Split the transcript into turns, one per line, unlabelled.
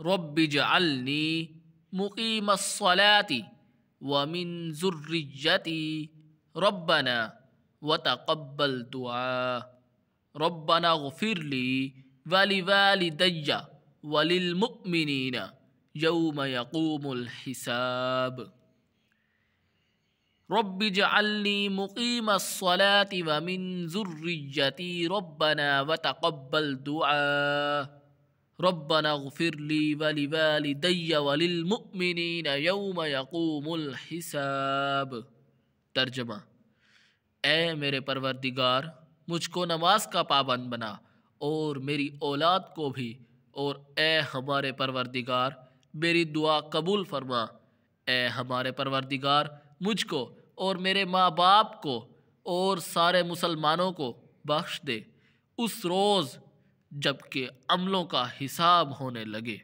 رب اجعلني مقيم الصلاة ومن ذريتي ربنا وتقبل دعاء ربنا اغفر لي ولوالدي وللمؤمنين يوم يقوم الحساب رب اجعلني مقيم الصلاة ومن ذريتي ربنا وتقبل دعاء ربنا اغفر لي ولوالدي وللمؤمنين يوم يقوم الحساب ترجمہ اے میرے پروردگار مجھ کو نماز کا پابند بنا اور میری اولاد کو بھی اور اے ہمارے پروردگار میری دعا قبول فرما اے ہمارے پروردگار مجھ کو اور میرے ماں باپ کو اور سارے مسلمانوں کو بخش دے اس روز जबकि अमलों का हिसाब होने लगे